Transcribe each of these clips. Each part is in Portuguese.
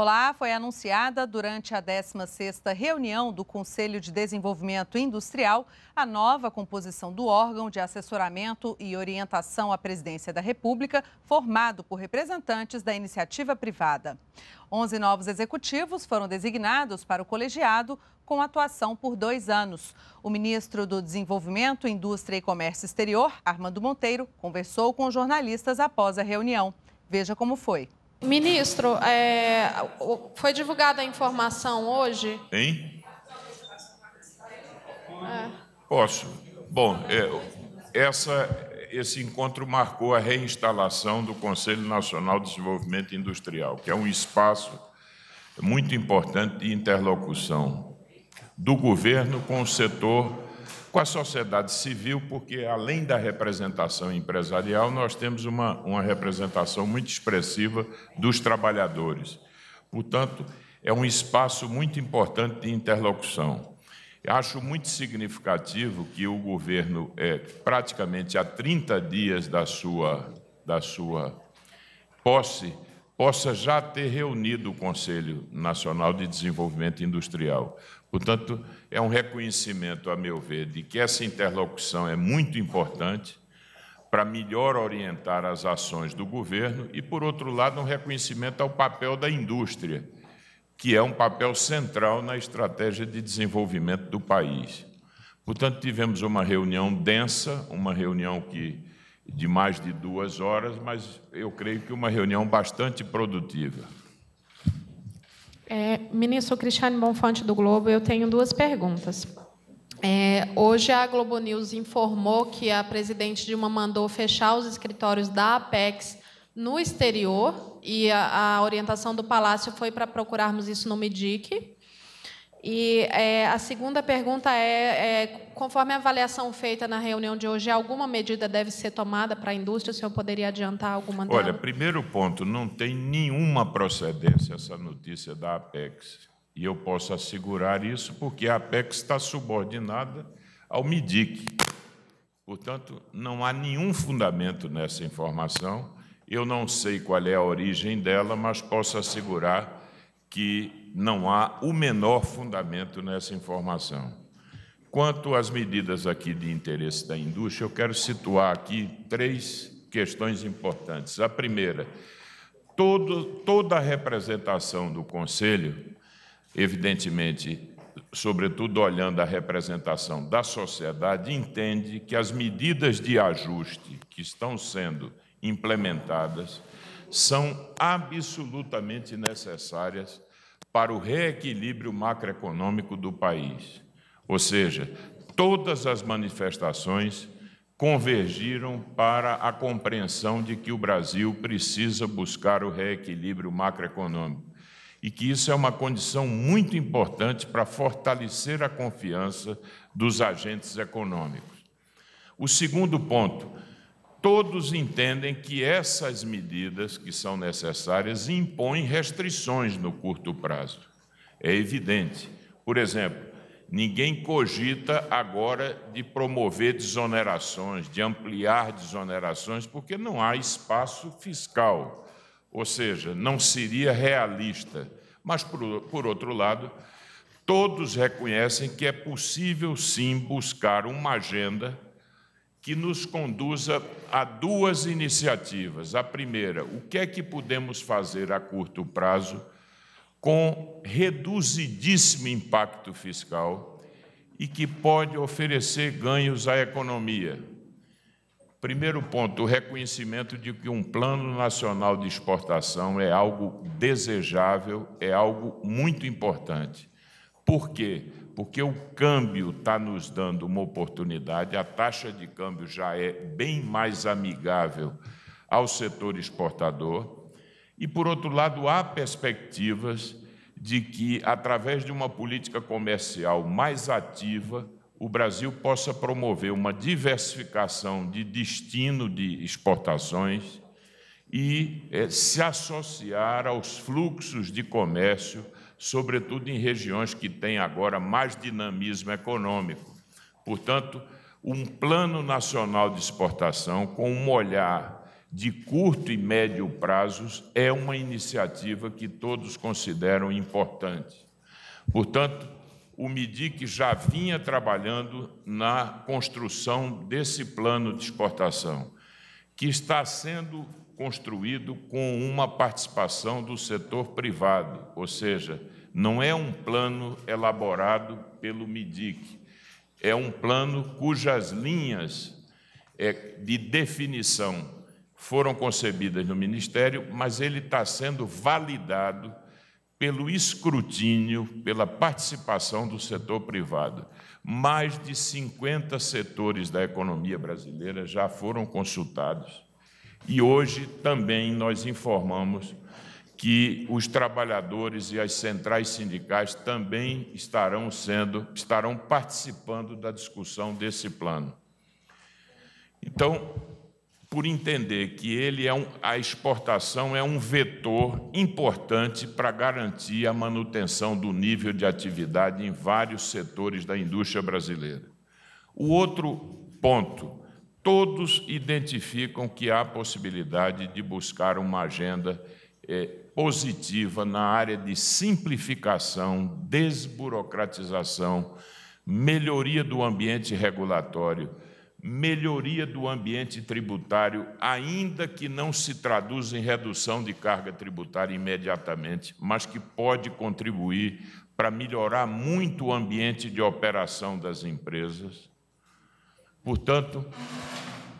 Olá, foi anunciada durante a 16ª reunião do Conselho de Desenvolvimento Industrial a nova composição do órgão de assessoramento e orientação à Presidência da República, formado por representantes da iniciativa privada. 11 novos executivos foram designados para o colegiado com atuação por dois anos. O ministro do Desenvolvimento, Indústria e Comércio Exterior, Armando Monteiro, conversou com jornalistas após a reunião. Veja como foi. Ministro, é, foi divulgada a informação hoje? Hein? É. Posso. Bom, é, essa, esse encontro marcou a reinstalação do Conselho Nacional de Desenvolvimento Industrial, que é um espaço muito importante de interlocução do governo com o setor com a sociedade civil, porque além da representação empresarial, nós temos uma, uma representação muito expressiva dos trabalhadores. Portanto, é um espaço muito importante de interlocução. Eu acho muito significativo que o governo, é, praticamente há 30 dias da sua, da sua posse, possa já ter reunido o Conselho Nacional de Desenvolvimento Industrial. Portanto, é um reconhecimento, a meu ver, de que essa interlocução é muito importante para melhor orientar as ações do governo e, por outro lado, um reconhecimento ao papel da indústria, que é um papel central na estratégia de desenvolvimento do país. Portanto, tivemos uma reunião densa, uma reunião que de mais de duas horas, mas eu creio que uma reunião bastante produtiva. É, ministro Cristiane Bonfante do Globo, eu tenho duas perguntas. É, hoje a Globo News informou que a presidente Dilma mandou fechar os escritórios da Apex no exterior e a, a orientação do Palácio foi para procurarmos isso no Medic. E é, a segunda pergunta é, é, conforme a avaliação feita na reunião de hoje, alguma medida deve ser tomada para a indústria? O senhor poderia adiantar alguma dela? Olha, primeiro ponto, não tem nenhuma procedência essa notícia da Apex. E eu posso assegurar isso porque a Apex está subordinada ao MIDIC. Portanto, não há nenhum fundamento nessa informação. Eu não sei qual é a origem dela, mas posso assegurar que não há o menor fundamento nessa informação. Quanto às medidas aqui de interesse da indústria, eu quero situar aqui três questões importantes. A primeira, todo, toda a representação do Conselho, evidentemente, sobretudo olhando a representação da sociedade, entende que as medidas de ajuste que estão sendo implementadas são absolutamente necessárias para o reequilíbrio macroeconômico do país. Ou seja, todas as manifestações convergiram para a compreensão de que o Brasil precisa buscar o reequilíbrio macroeconômico e que isso é uma condição muito importante para fortalecer a confiança dos agentes econômicos. O segundo ponto, todos entendem que essas medidas que são necessárias impõem restrições no curto prazo. É evidente. Por exemplo, ninguém cogita agora de promover desonerações, de ampliar desonerações, porque não há espaço fiscal. Ou seja, não seria realista. Mas, por, por outro lado, todos reconhecem que é possível sim buscar uma agenda que nos conduza a duas iniciativas. A primeira, o que é que podemos fazer a curto prazo com reduzidíssimo impacto fiscal e que pode oferecer ganhos à economia. Primeiro ponto, o reconhecimento de que um plano nacional de exportação é algo desejável, é algo muito importante. Por quê? porque o câmbio está nos dando uma oportunidade, a taxa de câmbio já é bem mais amigável ao setor exportador, e, por outro lado, há perspectivas de que, através de uma política comercial mais ativa, o Brasil possa promover uma diversificação de destino de exportações e é, se associar aos fluxos de comércio sobretudo em regiões que têm agora mais dinamismo econômico. Portanto, um plano nacional de exportação com um olhar de curto e médio prazos é uma iniciativa que todos consideram importante. Portanto, o MIDIC já vinha trabalhando na construção desse plano de exportação, que está sendo construído com uma participação do setor privado, ou seja, não é um plano elaborado pelo MIDIC, é um plano cujas linhas é, de definição foram concebidas no Ministério, mas ele está sendo validado pelo escrutínio, pela participação do setor privado. Mais de 50 setores da economia brasileira já foram consultados e hoje também nós informamos que os trabalhadores e as centrais sindicais também estarão sendo, estarão participando da discussão desse plano. Então, por entender que ele é um, a exportação é um vetor importante para garantir a manutenção do nível de atividade em vários setores da indústria brasileira. O outro ponto todos identificam que há possibilidade de buscar uma agenda é, positiva na área de simplificação, desburocratização, melhoria do ambiente regulatório, melhoria do ambiente tributário, ainda que não se traduza em redução de carga tributária imediatamente, mas que pode contribuir para melhorar muito o ambiente de operação das empresas. Portanto,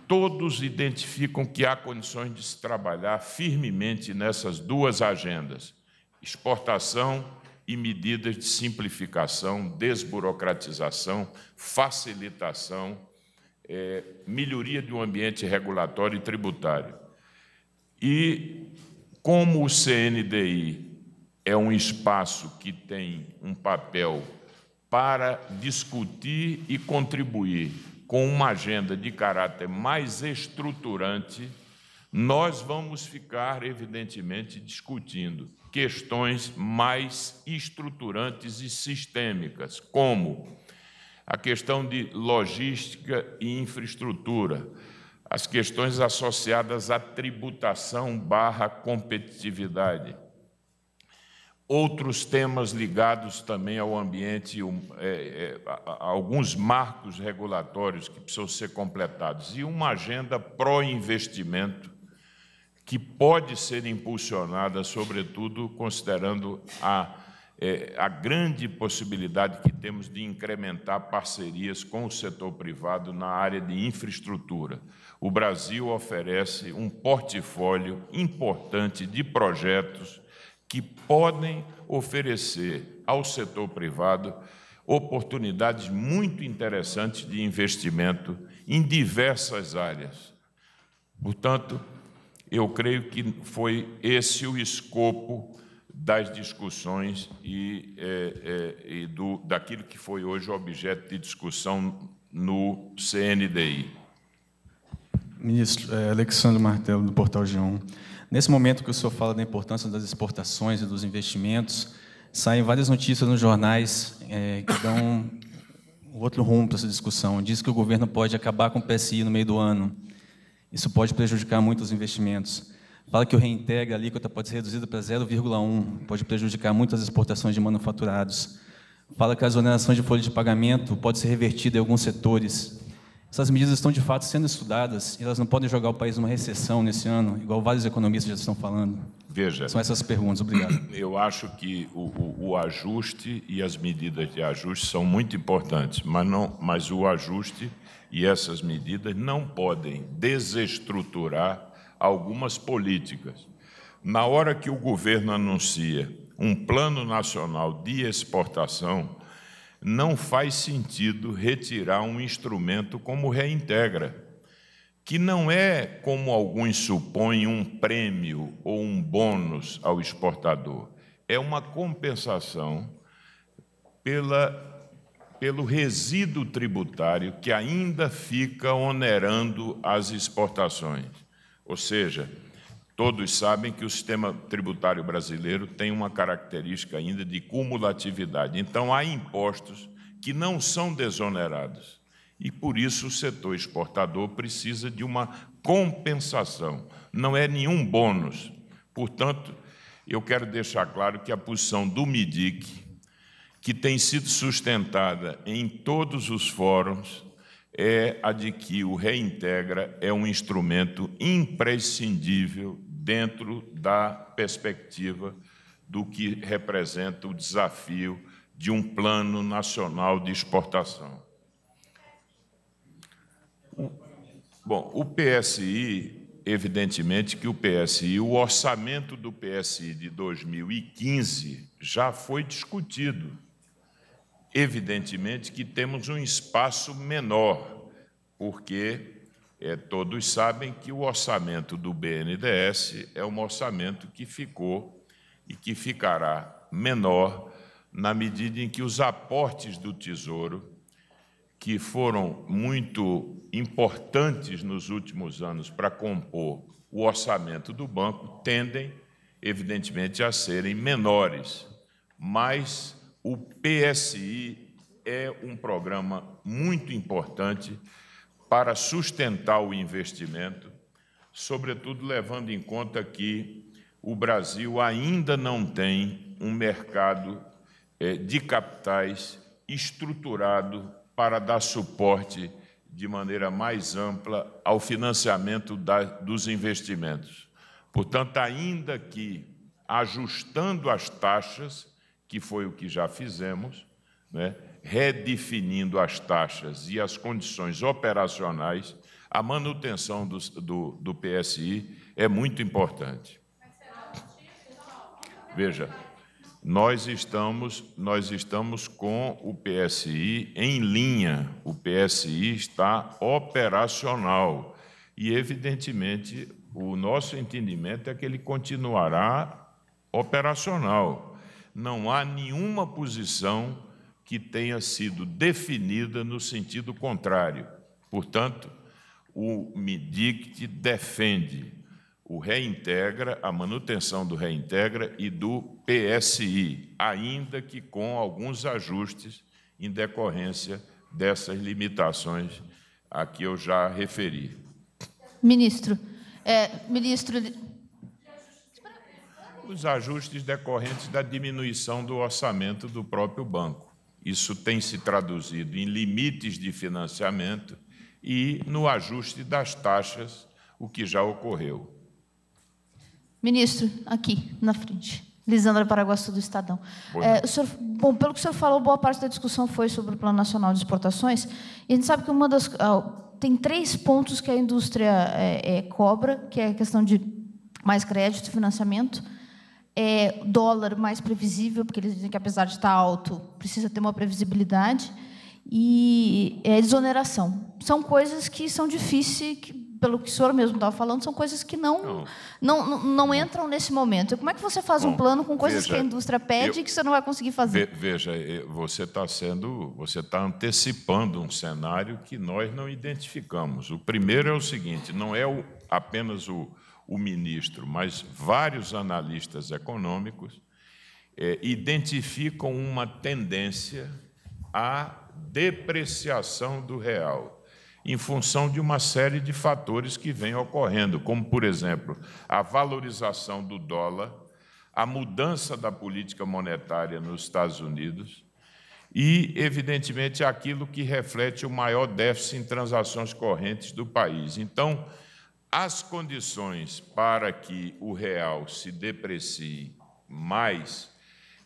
todos identificam que há condições de se trabalhar firmemente nessas duas agendas: exportação e medidas de simplificação, desburocratização, facilitação, é, melhoria do ambiente regulatório e tributário. E como o CNDI é um espaço que tem um papel para discutir e contribuir com uma agenda de caráter mais estruturante, nós vamos ficar, evidentemente, discutindo questões mais estruturantes e sistêmicas, como a questão de logística e infraestrutura, as questões associadas à tributação barra competitividade outros temas ligados também ao ambiente, um, é, é, a, a alguns marcos regulatórios que precisam ser completados, e uma agenda pró-investimento que pode ser impulsionada, sobretudo considerando a, é, a grande possibilidade que temos de incrementar parcerias com o setor privado na área de infraestrutura. O Brasil oferece um portfólio importante de projetos que podem oferecer ao setor privado oportunidades muito interessantes de investimento em diversas áreas. Portanto, eu creio que foi esse o escopo das discussões e, é, é, e do, daquilo que foi hoje objeto de discussão no CNDI. Ministro, é Alexandre Martelo, do Portal G1. Nesse momento que o senhor fala da importância das exportações e dos investimentos, saem várias notícias nos jornais é, que dão outro rumo para essa discussão. Diz que o governo pode acabar com o PSI no meio do ano. Isso pode prejudicar muito os investimentos. Fala que o reintegra, alíquota pode ser reduzida para 0,1, pode prejudicar muito as exportações de manufaturados. Fala que a exoneração de folha de pagamento pode ser revertida em alguns setores, essas medidas estão de fato sendo estudadas e elas não podem jogar o país numa recessão nesse ano, igual vários economistas já estão falando. Veja. São essas perguntas, obrigado. Eu acho que o, o, o ajuste e as medidas de ajuste são muito importantes, mas, não, mas o ajuste e essas medidas não podem desestruturar algumas políticas. Na hora que o governo anuncia um plano nacional de exportação, não faz sentido retirar um instrumento como reintegra, que não é, como alguns supõem, um prêmio ou um bônus ao exportador, é uma compensação pela pelo resíduo tributário que ainda fica onerando as exportações. Ou seja, Todos sabem que o sistema tributário brasileiro tem uma característica ainda de cumulatividade. Então, há impostos que não são desonerados. E por isso o setor exportador precisa de uma compensação, não é nenhum bônus. Portanto, eu quero deixar claro que a posição do MIDIC, que tem sido sustentada em todos os fóruns, é a de que o Reintegra é um instrumento imprescindível dentro da perspectiva do que representa o desafio de um plano nacional de exportação. bom, o PSI, evidentemente que o PSI, o orçamento do PSI de 2015 já foi discutido. Evidentemente que temos um espaço menor, porque é, todos sabem que o orçamento do BNDES é um orçamento que ficou e que ficará menor na medida em que os aportes do Tesouro, que foram muito importantes nos últimos anos para compor o orçamento do banco, tendem, evidentemente, a serem menores. Mas o PSI é um programa muito importante para sustentar o investimento, sobretudo levando em conta que o Brasil ainda não tem um mercado é, de capitais estruturado para dar suporte de maneira mais ampla ao financiamento da, dos investimentos. Portanto, ainda que ajustando as taxas, que foi o que já fizemos, né, redefinindo as taxas e as condições operacionais, a manutenção do, do, do PSI é muito importante. Veja, nós estamos, nós estamos com o PSI em linha, o PSI está operacional. E, evidentemente, o nosso entendimento é que ele continuará operacional. Não há nenhuma posição que tenha sido definida no sentido contrário. Portanto, o MIDICT defende o reintegra, a manutenção do reintegra e do PSI, ainda que com alguns ajustes em decorrência dessas limitações a que eu já referi. Ministro, é, ministro. Os ajustes decorrentes da diminuição do orçamento do próprio banco. Isso tem se traduzido em limites de financiamento e no ajuste das taxas, o que já ocorreu. Ministro, aqui na frente. Lisandra Paraguaçu do Estadão. É, é. senhor, bom, pelo que o senhor falou, boa parte da discussão foi sobre o Plano Nacional de Exportações. E a gente sabe que uma das. Ah, tem três pontos que a indústria é, é, cobra, que é a questão de mais crédito, financiamento é, dólar mais previsível, porque eles dizem que, apesar de estar alto, precisa ter uma previsibilidade, e é, desoneração. São coisas que são difíceis, que, pelo que o senhor mesmo estava falando, são coisas que não, não. Não, não, entram nesse momento. Como é que você faz Bom, um plano com coisas veja, que a indústria pede eu, e que você não vai conseguir fazer? Veja, você está sendo, você está antecipando um cenário que nós não identificamos. O primeiro é o seguinte: não é o, apenas o o ministro, mas vários analistas econômicos é, identificam uma tendência à depreciação do real em função de uma série de fatores que vêm ocorrendo, como, por exemplo, a valorização do dólar, a mudança da política monetária nos Estados Unidos e, evidentemente, aquilo que reflete o maior déficit em transações correntes do país. Então, as condições para que o real se deprecie mais,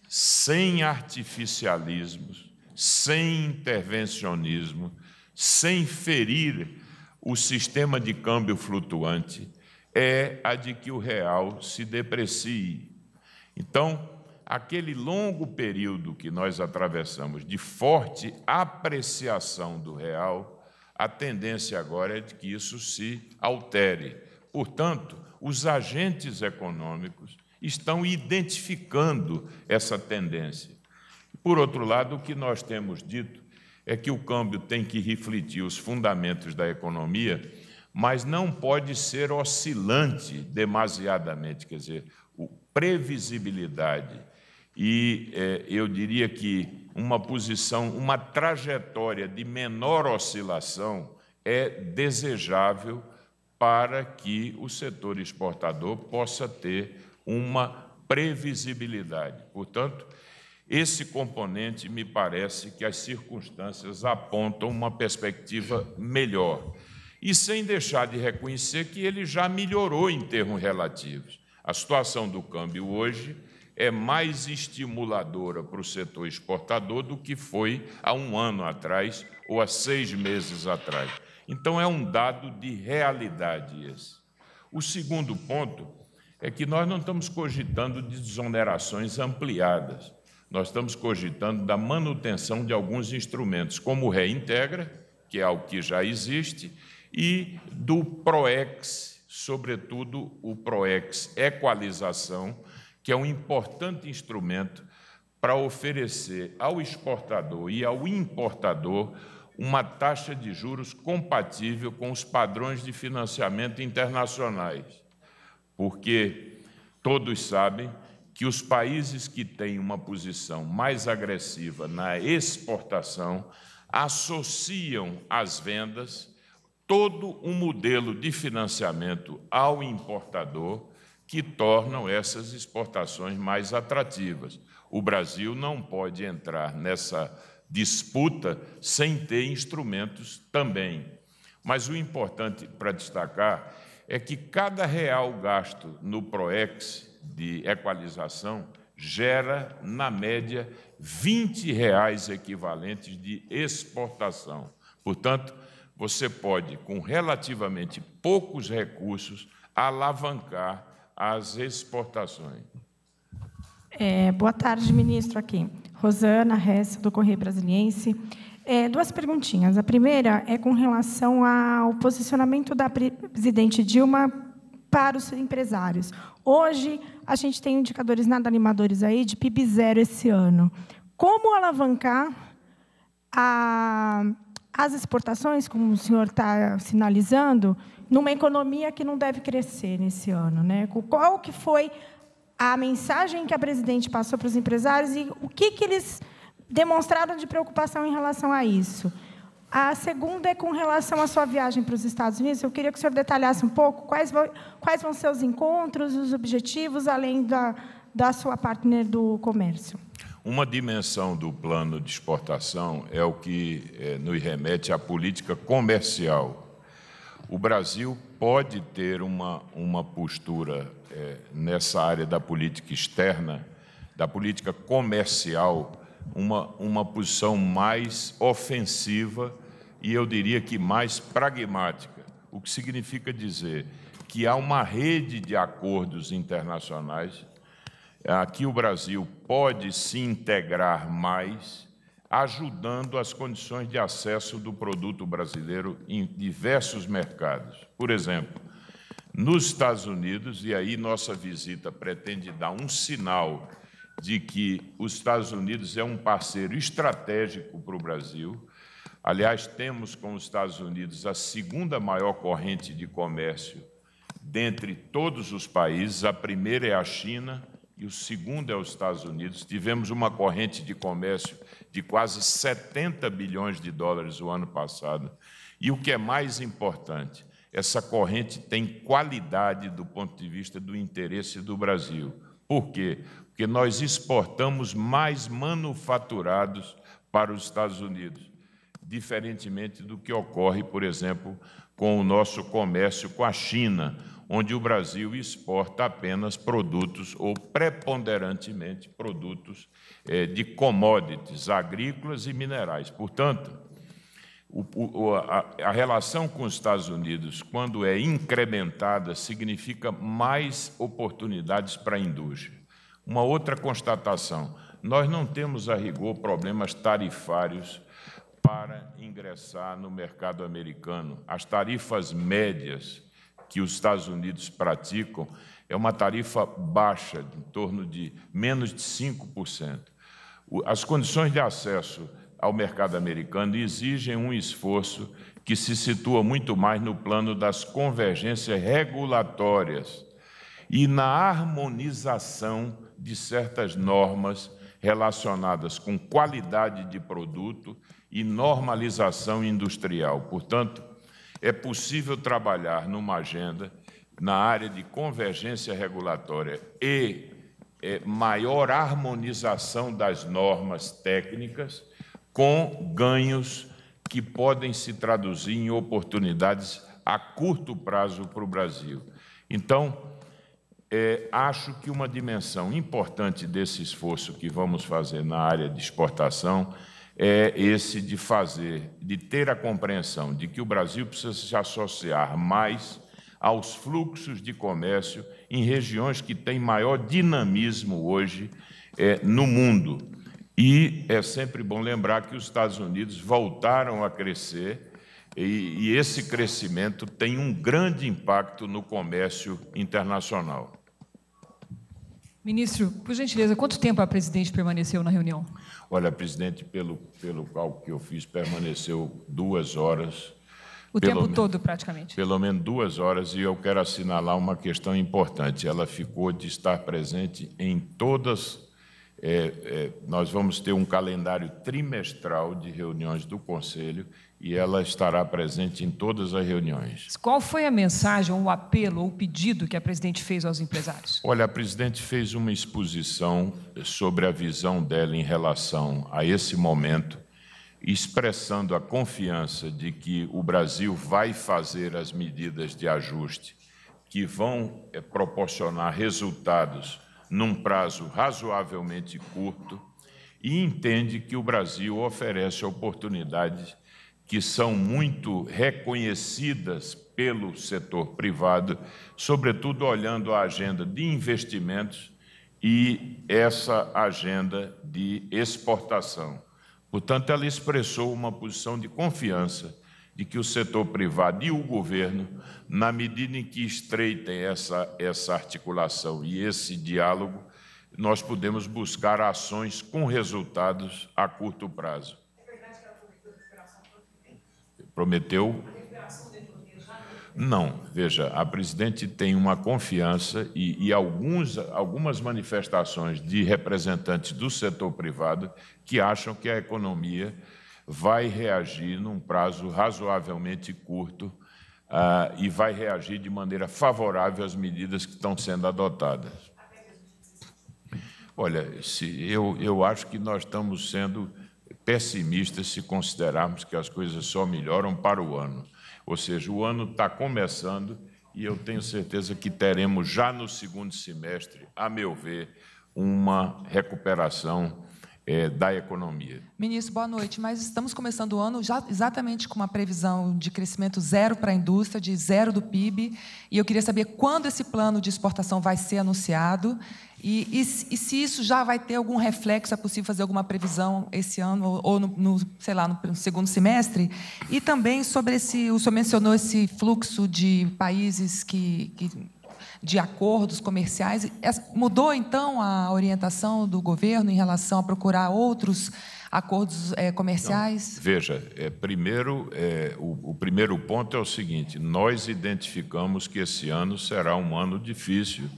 sem artificialismos, sem intervencionismo, sem ferir o sistema de câmbio flutuante, é a de que o real se deprecie. Então, aquele longo período que nós atravessamos de forte apreciação do real a tendência agora é de que isso se altere. Portanto, os agentes econômicos estão identificando essa tendência. Por outro lado, o que nós temos dito é que o câmbio tem que refletir os fundamentos da economia, mas não pode ser oscilante demasiadamente, quer dizer, previsibilidade e é, eu diria que uma posição, uma trajetória de menor oscilação é desejável para que o setor exportador possa ter uma previsibilidade. Portanto, esse componente me parece que as circunstâncias apontam uma perspectiva melhor. E sem deixar de reconhecer que ele já melhorou em termos relativos. A situação do câmbio hoje é mais estimuladora para o setor exportador do que foi há um ano atrás ou há seis meses atrás. Então, é um dado de realidade esse. O segundo ponto é que nós não estamos cogitando de desonerações ampliadas, nós estamos cogitando da manutenção de alguns instrumentos, como o Reintegra, que é algo que já existe, e do PROEX, sobretudo o PROEX Equalização, que é um importante instrumento para oferecer ao exportador e ao importador uma taxa de juros compatível com os padrões de financiamento internacionais, porque todos sabem que os países que têm uma posição mais agressiva na exportação associam às vendas todo um modelo de financiamento ao importador que tornam essas exportações mais atrativas. O Brasil não pode entrar nessa disputa sem ter instrumentos também. Mas o importante para destacar é que cada real gasto no PROEX de equalização gera, na média, 20 reais equivalentes de exportação. Portanto, você pode, com relativamente poucos recursos, alavancar às exportações. É, boa tarde, ministro, aqui. Rosana Hess, do Correio Brasiliense. É, duas perguntinhas. A primeira é com relação ao posicionamento da presidente Dilma para os empresários. Hoje, a gente tem indicadores nada animadores aí de PIB zero esse ano. Como alavancar a, as exportações, como o senhor está sinalizando, numa economia que não deve crescer nesse ano, né? Qual que foi a mensagem que a presidente passou para os empresários e o que, que eles demonstraram de preocupação em relação a isso? A segunda é com relação à sua viagem para os Estados Unidos. Eu queria que o senhor detalhasse um pouco quais vão, quais vão ser os encontros, os objetivos, além da, da sua partner do comércio. Uma dimensão do plano de exportação é o que eh, nos remete à política comercial o Brasil pode ter uma, uma postura é, nessa área da política externa, da política comercial, uma, uma posição mais ofensiva e eu diria que mais pragmática, o que significa dizer que há uma rede de acordos internacionais a que o Brasil pode se integrar mais ajudando as condições de acesso do produto brasileiro em diversos mercados. Por exemplo, nos Estados Unidos, e aí nossa visita pretende dar um sinal de que os Estados Unidos é um parceiro estratégico para o Brasil. Aliás, temos com os Estados Unidos a segunda maior corrente de comércio dentre todos os países. A primeira é a China e o segundo é os Estados Unidos. Tivemos uma corrente de comércio de quase 70 bilhões de dólares o ano passado. E o que é mais importante, essa corrente tem qualidade do ponto de vista do interesse do Brasil. Por quê? Porque nós exportamos mais manufaturados para os Estados Unidos, diferentemente do que ocorre, por exemplo, com o nosso comércio com a China onde o Brasil exporta apenas produtos ou preponderantemente produtos eh, de commodities agrícolas e minerais. Portanto, a, a relação com os Estados Unidos, quando é incrementada, significa mais oportunidades para a indústria. Uma outra constatação: nós não temos a rigor problemas tarifários para ingressar no mercado americano. As tarifas médias que os Estados Unidos praticam é uma tarifa baixa, em torno de menos de 5%. As condições de acesso ao mercado americano exigem um esforço que se situa muito mais no plano das convergências regulatórias e na harmonização de certas normas relacionadas com qualidade de produto e normalização industrial. Portanto, é possível trabalhar numa agenda na área de convergência regulatória e é, maior harmonização das normas técnicas com ganhos que podem se traduzir em oportunidades a curto prazo para o Brasil. Então, é, acho que uma dimensão importante desse esforço que vamos fazer na área de exportação é esse de fazer, de ter a compreensão de que o Brasil precisa se associar mais aos fluxos de comércio em regiões que têm maior dinamismo hoje é, no mundo. E é sempre bom lembrar que os Estados Unidos voltaram a crescer e, e esse crescimento tem um grande impacto no comércio internacional. Ministro, por gentileza, quanto tempo a presidente permaneceu na reunião? Olha, presidente, pelo, pelo cálculo que eu fiz, permaneceu duas horas. O tempo menos, todo, praticamente. Pelo menos duas horas, e eu quero assinalar uma questão importante. Ela ficou de estar presente em todas. É, é, nós vamos ter um calendário trimestral de reuniões do Conselho e ela estará presente em todas as reuniões. Qual foi a mensagem, o apelo ou o pedido que a presidente fez aos empresários? Olha, a presidente fez uma exposição sobre a visão dela em relação a esse momento, expressando a confiança de que o Brasil vai fazer as medidas de ajuste que vão eh, proporcionar resultados num prazo razoavelmente curto e entende que o Brasil oferece oportunidades que são muito reconhecidas pelo setor privado, sobretudo olhando a agenda de investimentos e essa agenda de exportação. Portanto, ela expressou uma posição de confiança de que o setor privado e o governo, na medida em que estreitem essa, essa articulação e esse diálogo, nós podemos buscar ações com resultados a curto prazo. Prometeu. Não, veja, a presidente tem uma confiança e, e alguns, algumas manifestações de representantes do setor privado que acham que a economia vai reagir num prazo razoavelmente curto uh, e vai reagir de maneira favorável às medidas que estão sendo adotadas. Olha, se, eu, eu acho que nós estamos sendo pessimistas se considerarmos que as coisas só melhoram para o ano. Ou seja, o ano está começando e eu tenho certeza que teremos já no segundo semestre, a meu ver, uma recuperação é, da economia. Ministro, boa noite. Mas estamos começando o ano já exatamente com uma previsão de crescimento zero para a indústria, de zero do PIB. E eu queria saber quando esse plano de exportação vai ser anunciado e, e, e se isso já vai ter algum reflexo, é possível fazer alguma previsão esse ano ou, no, no, sei lá, no segundo semestre? E também sobre esse, o senhor mencionou esse fluxo de países que, que de acordos comerciais. Mudou, então, a orientação do governo em relação a procurar outros acordos é, comerciais? Então, veja, é, primeiro, é, o, o, primeiro ponto é o seguinte: nós identificamos que esse ano será um ano difícil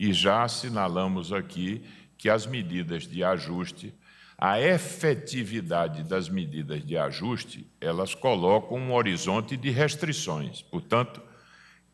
e já assinalamos aqui que as medidas de ajuste, a efetividade das medidas de ajuste, elas colocam um horizonte de restrições. Portanto,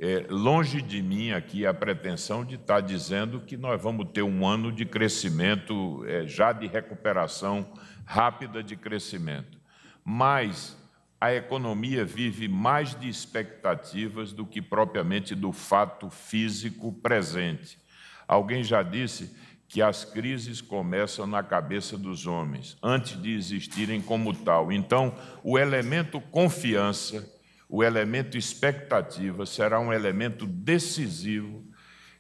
é, longe de mim aqui a pretensão de estar tá dizendo que nós vamos ter um ano de crescimento, é, já de recuperação rápida de crescimento. Mas a economia vive mais de expectativas do que propriamente do fato físico presente. Alguém já disse que as crises começam na cabeça dos homens, antes de existirem como tal. Então, o elemento confiança o elemento expectativa será um elemento decisivo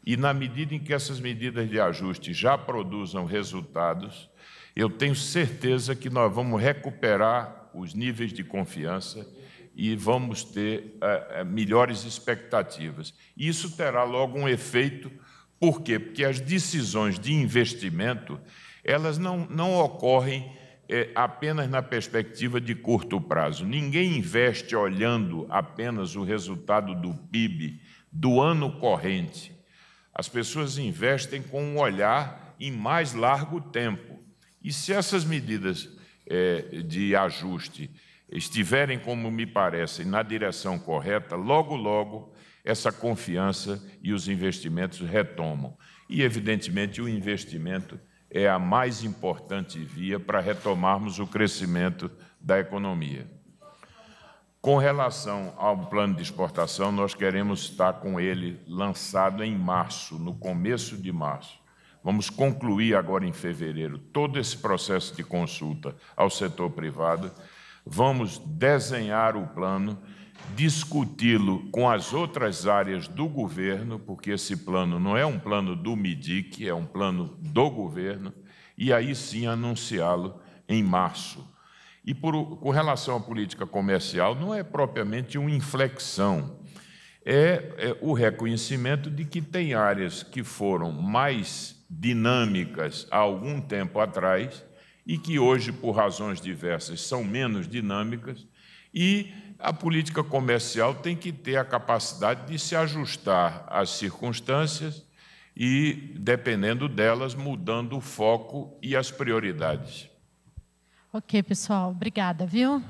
e, na medida em que essas medidas de ajuste já produzam resultados, eu tenho certeza que nós vamos recuperar os níveis de confiança e vamos ter uh, melhores expectativas. Isso terá logo um efeito, por quê? Porque as decisões de investimento, elas não, não ocorrem é, apenas na perspectiva de curto prazo. Ninguém investe olhando apenas o resultado do PIB do ano corrente. As pessoas investem com um olhar em mais largo tempo. E se essas medidas é, de ajuste estiverem, como me parece, na direção correta, logo, logo, essa confiança e os investimentos retomam. E, evidentemente, o investimento é a mais importante via para retomarmos o crescimento da economia. Com relação ao plano de exportação, nós queremos estar com ele lançado em março, no começo de março. Vamos concluir agora em fevereiro todo esse processo de consulta ao setor privado. Vamos desenhar o plano discuti-lo com as outras áreas do governo, porque esse plano não é um plano do MIDIC, é um plano do governo, e aí sim anunciá-lo em março. E por, com relação à política comercial, não é propriamente uma inflexão, é, é o reconhecimento de que tem áreas que foram mais dinâmicas há algum tempo atrás e que hoje, por razões diversas, são menos dinâmicas, e a política comercial tem que ter a capacidade de se ajustar às circunstâncias e, dependendo delas, mudando o foco e as prioridades. Ok, pessoal. Obrigada, viu?